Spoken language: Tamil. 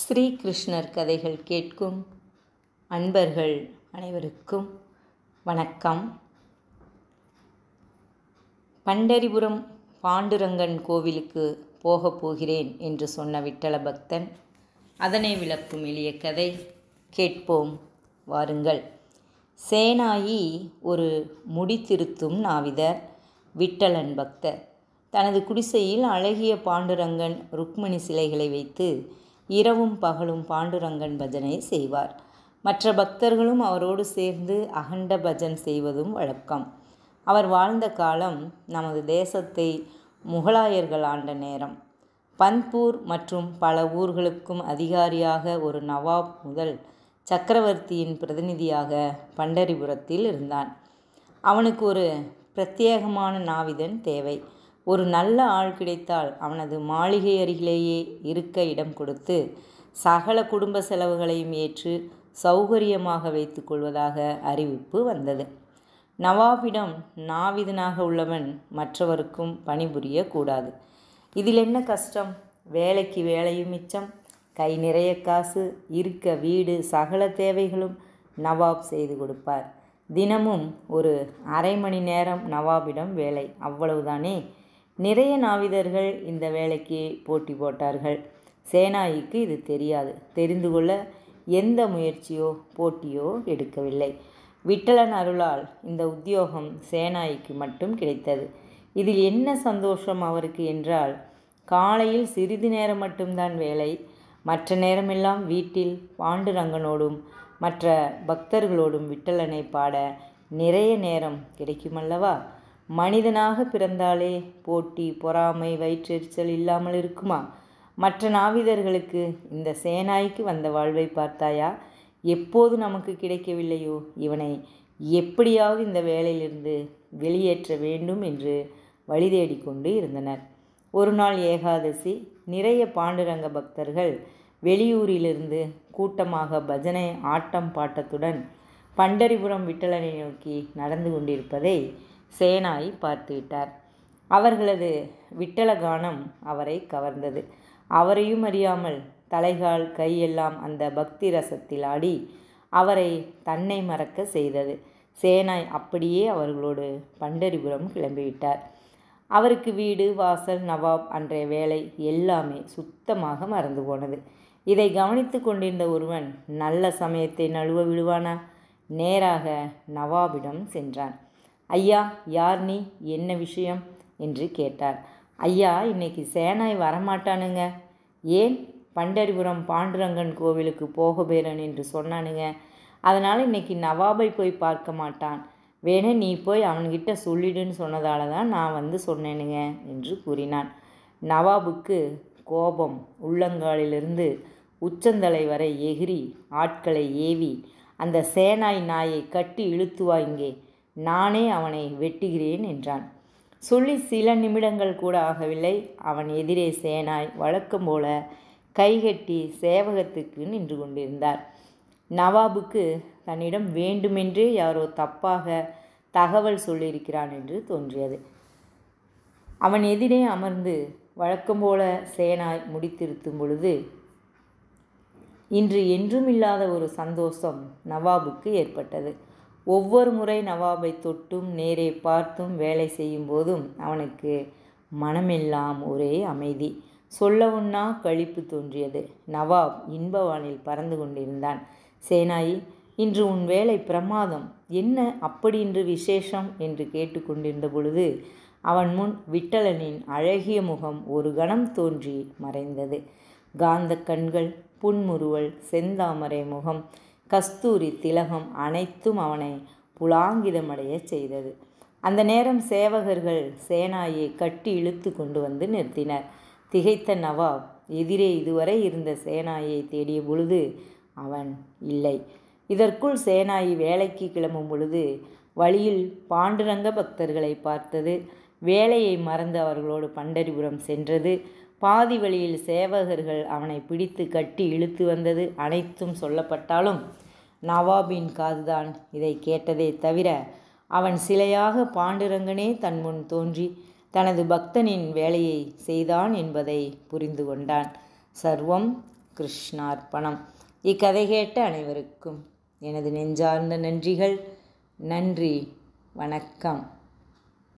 ஸ்ரீகிருஷ்ணர் கதைகள் கேட்கும் அன்பர்கள் அனைவருக்கும் வணக்கம் பண்டரிபுரம் பாண்டுரங்கன் கோவிலுக்கு போகப் போகிறேன் என்று சொன்ன விட்டல பக்தன் அதனை விளக்கும் எளிய கதை கேட்போம் வாருங்கள் சேனாயி ஒரு முடித்திருத்தும் நாவிதர் விட்டலன் பக்தர் தனது குடிசையில் அழகிய பாண்டுரங்கன் ருக்மணி சிலைகளை வைத்து இரவும் பகலும் பாண்டுரங்கன் பஜனை செய்வார் மற்ற பக்தர்களும் அவரோடு சேர்ந்து அகண்ட பஜன் செய்வதும் வழக்கம் அவர் வாழ்ந்த காலம் நமது தேசத்தை முகலாயர்கள் ஆண்ட நேரம் பன்பூர் மற்றும் பல ஊர்களுக்கும் அதிகாரியாக ஒரு நவாப் முதல் சக்கரவர்த்தியின் பிரதிநிதியாக பண்டரிபுரத்தில் இருந்தான் அவனுக்கு ஒரு பிரத்யேகமான நாவிதன் தேவை ஒரு நல்ல ஆள் கிடைத்தால் அவனது மாளிகை அருகிலேயே இருக்க இடம் கொடுத்து சகல குடும்ப செலவுகளையும் ஏற்று சௌகரியமாக வைத்து கொள்வதாக அறிவிப்பு வந்தது நவாபிடம் நாவிதனாக உள்ளவன் மற்றவருக்கும் பணிபுரியக்கூடாது இதில் என்ன கஷ்டம் வேலைக்கு வேலையும் மிச்சம் கை நிறைய காசு இருக்க வீடு சகல தேவைகளும் நவாப் செய்து கொடுப்பார் தினமும் ஒரு அரை மணி நேரம் நவாபிடம் வேலை அவ்வளவுதானே நிறைய நாவிதர்கள் இந்த வேலைக்கு போட்டி போட்டார்கள் சேனாயிக்கு இது தெரியாது தெரிந்து கொள்ள எந்த முயற்சியோ போட்டியோ எடுக்கவில்லை விட்டலன் அருளால் இந்த உத்தியோகம் சேனாய்க்கு மட்டும் கிடைத்தது இதில் என்ன சந்தோஷம் அவருக்கு என்றால் காலையில் சிறிது நேரம் மட்டும்தான் வேலை மற்ற நேரமெல்லாம் வீட்டில் பாண்டுரங்கனோடும் மற்ற பக்தர்களோடும் விட்டலனை பாட நிறைய நேரம் கிடைக்குமல்லவா மனிதனாக பிறந்தாலே போட்டி பொறாமை வயிற்றெரிச்சல் இல்லாமல் இருக்குமா மற்ற நாவிதர்களுக்கு இந்த சேனாய்க்கு வந்த வாழ்வை பார்த்தாயா எப்போது நமக்கு கிடைக்கவில்லையோ இவனை எப்படியாவது இந்த வேலையிலிருந்து வெளியேற்ற வேண்டும் என்று வழி தேடிக்கொண்டு இருந்தனர் ஒரு நாள் ஏகாதசி நிறைய பாண்டுரங்க பக்தர்கள் வெளியூரிலிருந்து கூட்டமாக பஜனை ஆட்டம் பாட்டத்துடன் பண்டரிபுரம் விட்டலனை நோக்கி நடந்து கொண்டிருப்பதை சேனாய் பார்த்துவிட்டார் அவர்களது விட்டலகானம் அவரை கவர்ந்தது அவரையும் அறியாமல் தலைகால் கையெல்லாம் அந்த பக்தி ரசத்தில் ஆடி அவரை தன்னை மறக்க செய்தது சேனாய் அப்படியே அவர்களோடு பண்டரிபுரம் கிளம்பிவிட்டார் அவருக்கு வீடு வாசல் நவாப் அன்றைய வேலை எல்லாமே சுத்தமாக மறந்து போனது இதை கவனித்து கொண்டிருந்த ஒருவன் நல்ல சமயத்தை நழுவ விடுவானா நேராக நவாபிடம் சென்றான் ஐயா யார் நீ என்ன விஷயம் என்று கேட்டார் ஐயா இன்னைக்கு சேனாய் வரமாட்டானுங்க ஏன் பண்டரிபுரம் பாண்டுரங்கன் கோவிலுக்கு போகபேரன் என்று சொன்னானுங்க அதனால் இன்னைக்கு நவாபை போய் பார்க்க மாட்டான் வேணே நீ போய் அவன்கிட்ட சொல்லிடுன்னு சொன்னதால தான் நான் வந்து சொன்னேனுங்க என்று கூறினான் நவாபுக்கு கோபம் உள்ளங்காலிலிருந்து உச்சந்தலை வரை எகிரி ஆட்களை ஏவி அந்த சேனாய் நாயை கட்டி இழுத்துவா இங்கே நானே அவனை வெட்டுகிறேன் என்றான் சொல்லி சில நிமிடங்கள் கூட ஆகவில்லை அவன் எதிரே சேனாய் வழக்கம் போல கைகட்டி சேவகத்துக்கு நின்று கொண்டிருந்தார் நவாபுக்கு தன்னிடம் வேண்டுமென்றே யாரோ தப்பாக தகவல் சொல்லியிருக்கிறான் என்று தோன்றியது அவன் எதிரே அமர்ந்து வழக்கம் போல சேனாய் முடித்திருத்தும் பொழுது இன்று என்றுமில்லாத ஒரு சந்தோஷம் நவாபுக்கு ஏற்பட்டது ஒவ்வொரு முறை நவாபை தொட்டும் நேரே பார்த்தும் வேலை செய்யும் போதும் அவனுக்கு மனமெல்லாம் ஒரே அமைதி ஒன்னா கழிப்பு தோன்றியது நவாப் இன்பவானில் பறந்து கொண்டிருந்தான் சேனாயி இன்று உன் வேலை பிரமாதம் என்ன அப்படி இன்று விசேஷம் என்று கேட்டுக்கொண்டிருந்த பொழுது அவன் முன் விட்டலனின் அழகிய முகம் ஒரு கணம் தோன்றி மறைந்தது காந்த கண்கள் புன்முறுவல் செந்தாமரை முகம் கஸ்தூரி திலகம் அனைத்தும் அவனை புலாங்கிதமடைய செய்தது அந்த நேரம் சேவகர்கள் சேனாயை கட்டி இழுத்து கொண்டு வந்து நிறுத்தினர் திகைத்த நவாப் எதிரே இதுவரை இருந்த சேனாயை தேடிய பொழுது அவன் இல்லை இதற்குள் சேனாயி வேலைக்கு கிளம்பும் பொழுது வழியில் பாண்டுரங்க பக்தர்களை பார்த்தது வேலையை மறந்து அவர்களோடு பண்டரிபுரம் சென்றது பாதி வழியில் சேவகர்கள் அவனை பிடித்து கட்டி இழுத்து வந்தது அனைத்தும் சொல்லப்பட்டாலும் நவாபின் காதுதான் இதை கேட்டதே தவிர அவன் சிலையாக பாண்டுரங்கனே தன் முன் தோன்றி தனது பக்தனின் வேலையை செய்தான் என்பதை புரிந்து கொண்டான் சர்வம் கிருஷ்ணார்ப்பணம் இக்கதை கேட்ட அனைவருக்கும் எனது நெஞ்சார்ந்த நன்றிகள் நன்றி வணக்கம்